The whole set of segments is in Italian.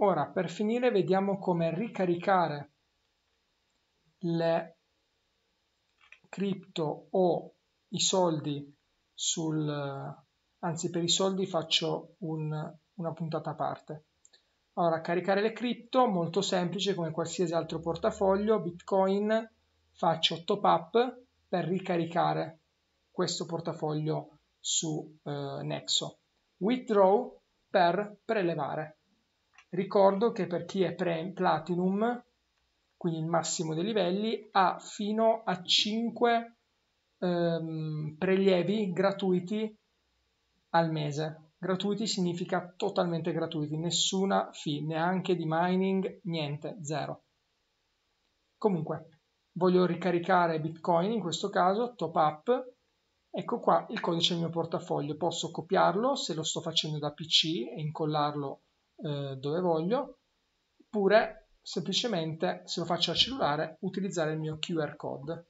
Ora per finire vediamo come ricaricare le cripto o i soldi sul anzi per i soldi faccio un, una puntata a parte. Allora, caricare le cripto, molto semplice come qualsiasi altro portafoglio, Bitcoin, faccio top up per ricaricare questo portafoglio su eh, Nexo. Withdraw per prelevare. Ricordo che per chi è pre- Platinum, quindi il massimo dei livelli, ha fino a 5 ehm, prelievi gratuiti al mese. Gratuiti significa totalmente gratuiti, nessuna fee, neanche di mining, niente, zero. Comunque, voglio ricaricare Bitcoin in questo caso, top up, ecco qua il codice del mio portafoglio, posso copiarlo se lo sto facendo da PC e incollarlo eh, dove voglio, oppure semplicemente se lo faccio al cellulare utilizzare il mio QR code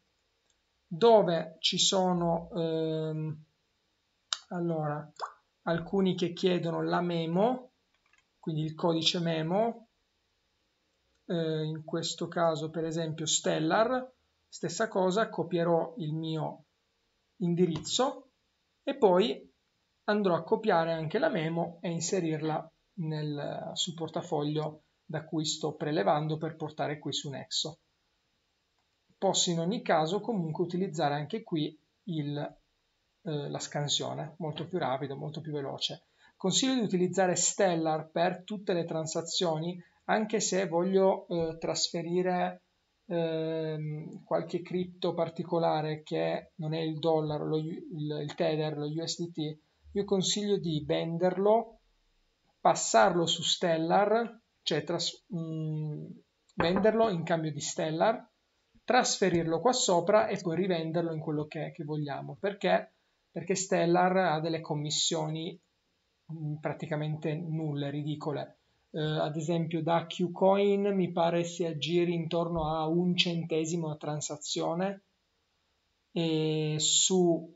dove ci sono ehm, allora alcuni che chiedono la memo quindi il codice memo eh, in questo caso per esempio stellar stessa cosa copierò il mio indirizzo e poi andrò a copiare anche la memo e inserirla nel, sul portafoglio da cui sto prelevando per portare qui su Nexo. Posso in ogni caso comunque utilizzare anche qui il, eh, la scansione, molto più rapido, molto più veloce. Consiglio di utilizzare Stellar per tutte le transazioni, anche se voglio eh, trasferire ehm, qualche cripto particolare che non è il dollaro, lo, il, il Tether, lo USDT, io consiglio di venderlo passarlo su Stellar, cioè tras- mh, mm, venderlo in cambio di Stellar, trasferirlo qua sopra e poi rivenderlo in quello che, che vogliamo. Perché? Perché Stellar ha delle commissioni mh, mm, praticamente nulle, ridicole. Eh, ad esempio da Qcoin mi pare si aggiri intorno a un centesimo a transazione e su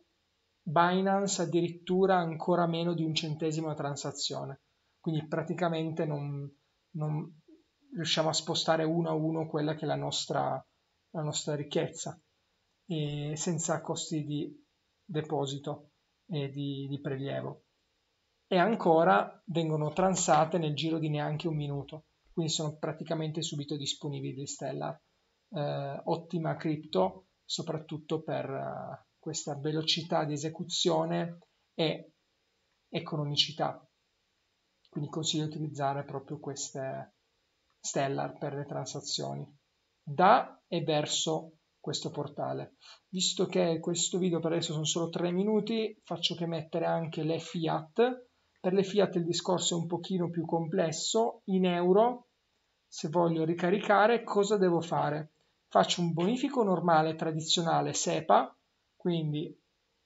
Binance addirittura ancora meno di un centesimo a transazione quindi praticamente non, non riusciamo a spostare uno a uno quella che è la nostra, la nostra ricchezza e senza costi di deposito e di, di prelievo e ancora vengono transate nel giro di neanche un minuto quindi sono praticamente subito disponibili Stellar eh, ottima cripto soprattutto per uh, questa velocità di esecuzione e economicità quindi consiglio di utilizzare proprio queste Stellar per le transazioni da e verso questo portale. Visto che questo video per adesso sono solo 3 minuti, faccio che mettere anche le fiat. Per le fiat il discorso è un pochino più complesso. In euro, se voglio ricaricare, cosa devo fare? Faccio un bonifico normale tradizionale SEPA, quindi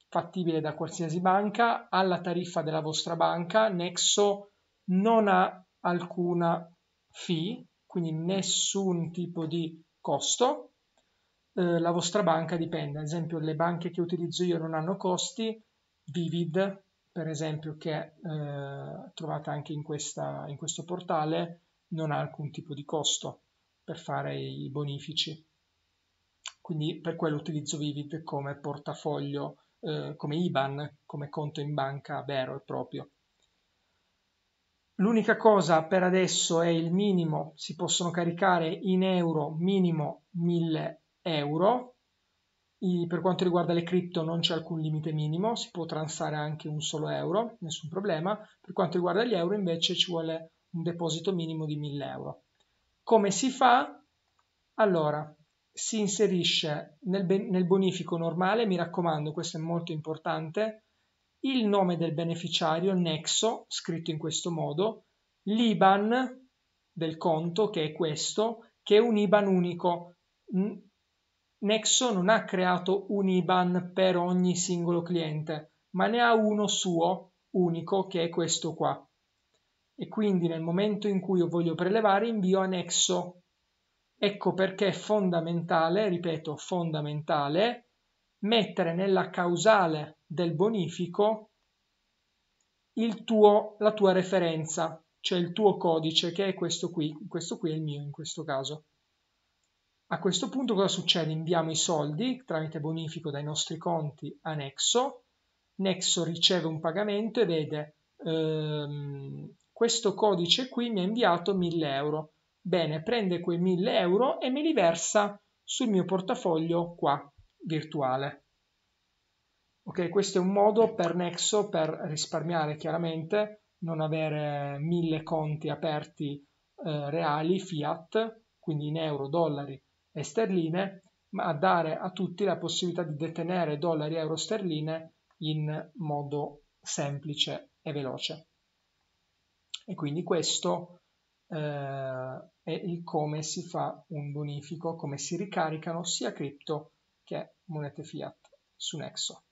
fattibile da qualsiasi banca, alla tariffa della vostra banca, nexo non ha alcuna fee, quindi nessun tipo di costo. Eh, la vostra banca dipende, ad esempio le banche che utilizzo io non hanno costi, Vivid per esempio che eh, trovate anche in, questa, in questo portale non ha alcun tipo di costo per fare i bonifici. Quindi per quello utilizzo Vivid come portafoglio, eh, come IBAN, come conto in banca vero e proprio. L'unica cosa per adesso è il minimo, si possono caricare in euro minimo 1000 euro. I, per quanto riguarda le cripto non c'è alcun limite minimo, si può transare anche un solo euro, nessun problema. Per quanto riguarda gli euro invece ci vuole un deposito minimo di 1000 euro. Come si fa? Allora, si inserisce nel, nel bonifico normale, mi raccomando, questo è molto importante, il nome del beneficiario, Nexo, scritto in questo modo, l'IBAN del conto, che è questo, che è un IBAN unico. Nexo non ha creato un IBAN per ogni singolo cliente, ma ne ha uno suo unico, che è questo qua. E quindi nel momento in cui io voglio prelevare invio a Nexo. Ecco perché è fondamentale, ripeto, fondamentale mettere nella causale del bonifico tuo, la tua referenza, cioè il tuo codice, che è questo qui, questo qui è il mio in questo caso. A questo punto cosa succede? Inviamo i soldi tramite bonifico dai nostri conti a Nexo, Nexo riceve un pagamento e vede ehm, questo codice qui mi ha inviato 1000 euro. Bene, prende quei 1000 euro e me li versa sul mio portafoglio qua, virtuale. Ok, questo è un modo per Nexo per risparmiare chiaramente, non avere mille conti aperti eh, reali, fiat, quindi in euro, dollari e sterline, ma dare a tutti la possibilità di detenere dollari, euro, sterline in modo semplice e veloce. E quindi questo eh, è il come si fa un bonifico, come si ricaricano sia cripto che è monete fiat su Nexo.